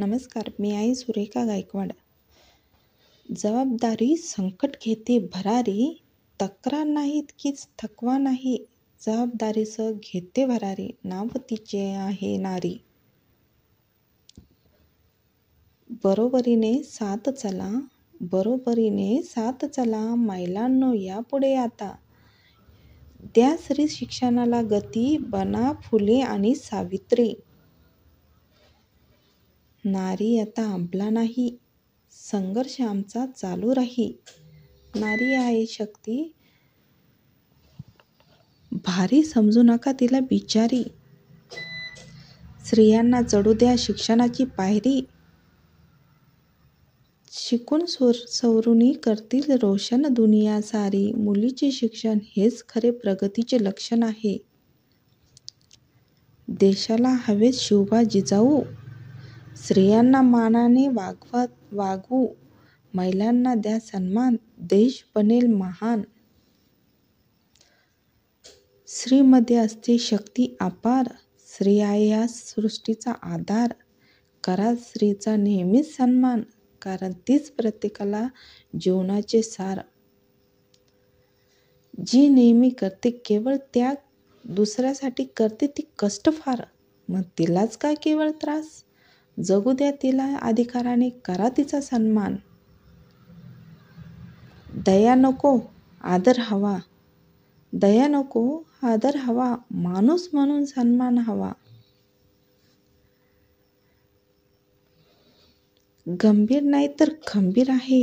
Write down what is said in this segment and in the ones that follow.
नमस्कार मी आई सुरेखा गायकवाड जबाबदारी संकट घेते भरारी तक्रार नाहीत कीच थकवा नाही जबाबदारीचं घेते भरारी नाव तिचे आहे नारी बरोबरीने साथ चला बरोबरीने साथ चला मैलांनो यापुढे आता द्या श्री शिक्षणाला गती बना फुले आणि सावित्री नारी आता आंबला नाही संघर्ष आमचा चालू राही नारी आहे शक्ती भारी समजू नका तिला बिचारी स्त्रियांना चढू द्या शिक्षणाची पायरी शिकून सोर सवरुणी करतील रोशन दुनिया सारी मुलीचे शिक्षण हेच खरे प्रगतीचे लक्षण आहे देशाला हवेत शिवबा जिजाऊ स्त्रियांना मानाने वागवत वागवू महिलांना द्या सन्मान देश बनेल महान स्त्रीमध्ये असते शक्ती अपार स्त्री आहे या सृष्टीचा आधार करा स्त्रीचा नेहमीच सन्मान कारण तीच प्रत्येकाला जीवनाचे सार जी नेहमी करते केवळ त्याग दुसऱ्यासाठी करते ती कष्ट फार मग तिलाच का केवळ त्रास जगू द्या तिला अधिकाराने करा तिचा सन्मान दया नको आदर हवा दया नको आदर हवा माणूस म्हणून सन्मान हवा गंभीर नाही तर खंबीर आहे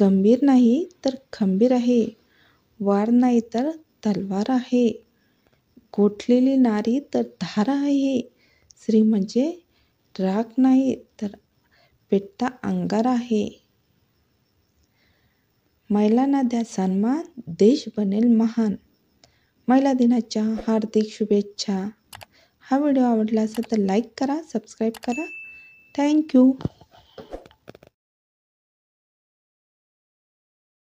गंभीर नाही तर खंबीर आहे वार नाही तर तलवार आहे गोठलेली नारी तर धारा आहे श्री म्हणजे राग नाही तर पेटता अंगार आहे महिलांना द्या सन्मान देश बनेल महान महिला दिनाच्या हार्दिक शुभेच्छा हा व्हिडिओ आवडला असेल तर लाईक करा सबस्क्राईब करा थँक्यू